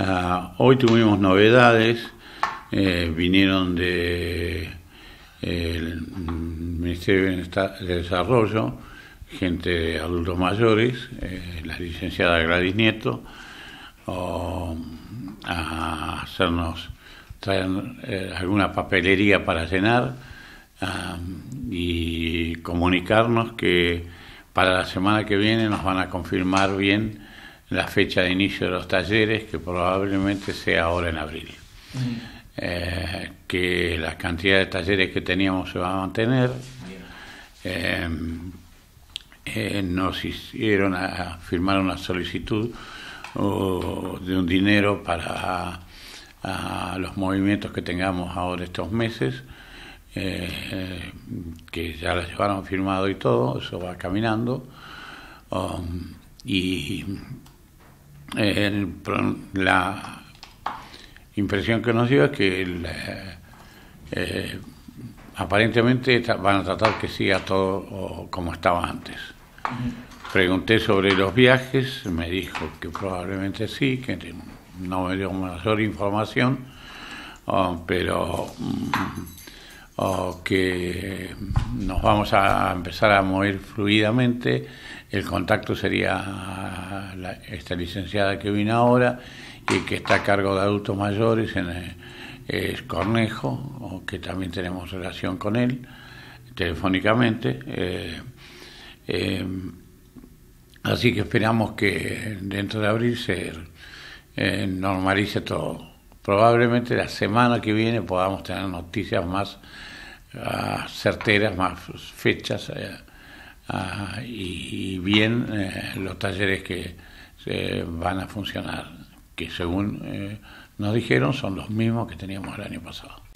Ah, hoy tuvimos novedades, eh, vinieron de Ministerio de, Desarrollo, gente de adultos mayores, eh, la licenciada Gladys Nieto, a hacernos traer eh, alguna papelería para llenar ah, y comunicarnos que para la semana que viene nos van a confirmar bien la fecha de inicio de los talleres, que probablemente sea ahora en abril. Mm. Eh, que la cantidad de talleres que teníamos se va a mantener. Eh, eh, nos hicieron a firmar una solicitud de un dinero para a, los movimientos que tengamos ahora estos meses, que ya la llevaron firmado y todo, eso va caminando. Um, y la impresión que nos dio es que eh, eh, aparentemente van a tratar que siga todo como estaba antes. Pregunté sobre los viajes, me dijo que probablemente sí, que no me dio mayor información, oh, pero mm, o que eh, nos vamos a empezar a mover fluidamente. El contacto sería esta licenciada que vino ahora y que está a cargo de adultos mayores, en, eh, es Cornejo, que también tenemos relación con él telefónicamente. Eh, así que esperamos que dentro de abril se normalice todo probablemente la semana que viene podamos tener noticias más ah, certeras, más fechas eh, ah, y, y, bien eh, los talleres que se eh, van a funcionar, que según nos dijeron son los mismos que teníamos el año pasado.